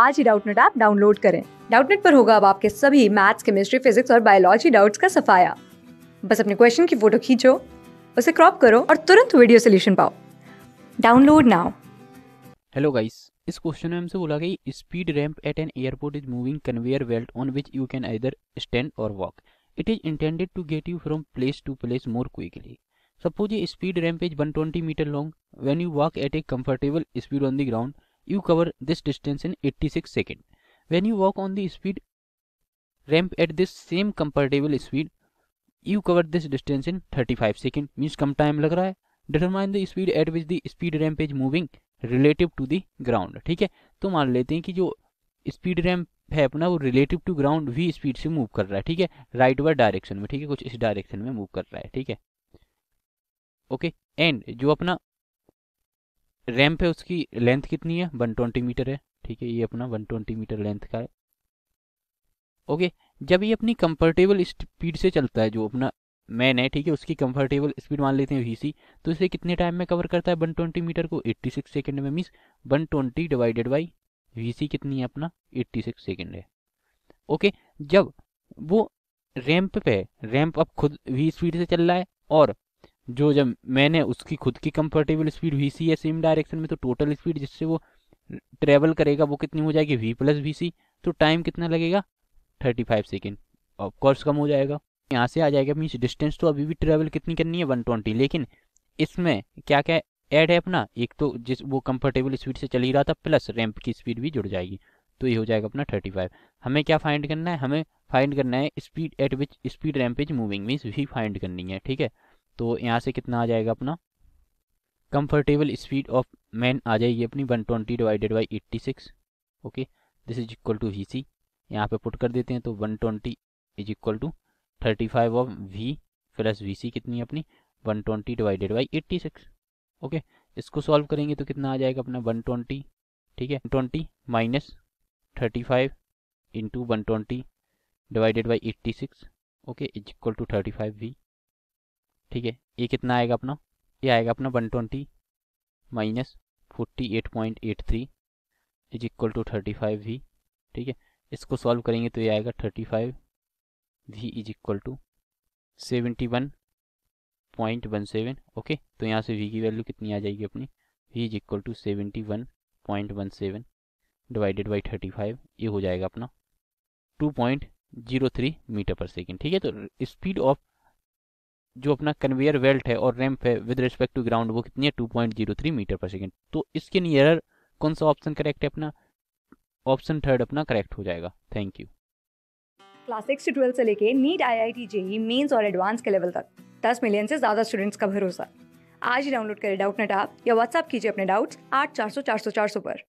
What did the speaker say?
आज ही Doubtnut app download करें डाउटनेट पर होगा अब आपके सभी मैथ्स केमिस्ट्री फिजिक्स और बायोलॉजी डाउट्स का सफाया बस अपने क्वेश्चन की फोटो खींचो उसे क्रॉप करो और तुरंत वीडियो सोल्यूशन पाओ डाउनलोड नाउ हेलो गाइस इस क्वेश्चन में हमसे बोला गया speed ramp at an airport is moving conveyor belt on which you can either stand or walk it is intended to get you from place to place more quickly suppose ये speed ramp is 120 metre long when you walk at a comfortable speed on the ground You cover this distance in 86 seconds. When you walk on the speed ramp at this same comfortable speed, you cover this distance in 35 seconds. Means कम time लग रहा है. Determine the speed at which the speed ramp is moving relative to the ground. ठीक है तो मान लेते हैं कि जो स्पीड रैम्प है अपना वो relative to ground v speed से मूव कर रहा है ठीक है राइट वर्ड डायरेक्शन में ठीक है कुछ इस डायरेक्शन में मूव कर रहा है ठीक है ओके एंड जो अपना रैम्प है उसकी लेंथ कितनी है 120 मीटर है ठीक है ये अपना 120 मीटर लेंथ का है ओके जब ये अपनी कंफर्टेबल स्पीड से चलता है जो अपना मैन है ठीक है उसकी कंफर्टेबल स्पीड मान लेते हैं वी तो इसे कितने टाइम में कवर करता है 120 मीटर को 86 सेकेंड में मीन्स 120 डिवाइडेड बाई वी कितनी है अपना 86 सेकेंड है ओके जब वो रैम्प पे रैम्प अब खुद वी स्पीड से चल रहा है और जो जब मैंने उसकी खुद की कंफर्टेबल स्पीड वी सी है सेम डायरेक्शन में तो टोटल स्पीड जिससे वो ट्रेवल करेगा वो कितनी हो जाएगी वी प्लस वी सी तो टाइम कितना लगेगा थर्टी फाइव सेकेंड ऑफकोर्स कम हो जाएगा यहाँ से आ जाएगा मीन्स डिस्टेंस तो अभी भी ट्रेवल कितनी करनी है वन ट्वेंटी लेकिन इसमें क्या क्या ऐड है अपना एक तो जिस वो कंफर्टेबल स्पीड से चल ही रहा था प्लस रैंप की स्पीड भी जुड़ जाएगी तो ये हो जाएगा अपना थर्टी फाइव हमें क्या फाइंड करना है हमें फाइंड करना है speed at which speed ramp is moving means we find करनी है ठीक है तो यहाँ से कितना आ जाएगा अपना कंफर्टेबल स्पीड ऑफ मैन आ जाएगी अपनी one twenty divided by eighty six okay this is equal to v c यहाँ पर पुट कर देते हैं तो one twenty is equal to thirty five of v plus v c कितनी अपनी one twenty divided by eighty six okay इसको solve करेंगे तो कितना आ जाएगा अपना वन ट्वेंटी ठीक है twenty minus thirty five into one twenty divided by eighty six okay is equal to thirty five v ठीक है ये कितना आएगा अपना ये आएगा अपना one twenty minus forty eight point eight three is equal to thirty five v ठीक है इसको सॉल्व करेंगे तो ये आएगा thirty five v is equal to seventy one point one seven okay तो यहाँ से वी की वैल्यू कितनी आ जाएगी अपनी v is equal to seventy one point one seven divided by thirty five ये हो जाएगा अपना two point zero three metre per second ठीक है तो स्पीड ऑफ जो अपना कन्वेयर वेल्ट है और रैम्प है विद रिस्पेक्ट टू ग्राउंड वो कितनी है 2.03 मीटर पर सेकेंड तो इसके नियरर कौन सा ऑप्शन करेक्ट है अपना ऑप्शन थर्ड अपना करेक्ट हो जाएगा थैंक यू क्लास सिक्स से ट्वेल्थ से लेके NEET I I T JEE mains और एडवांस के लेवल तक दस मिलियन से ज़्यादा स्टूडेंट्स का भरोसा आज ही डाउनलोड करें डाउट नेट आप या व्हाट्सअप कीजिए अपने डाउट्स आठ चार सौ चार सौ चार सौ पर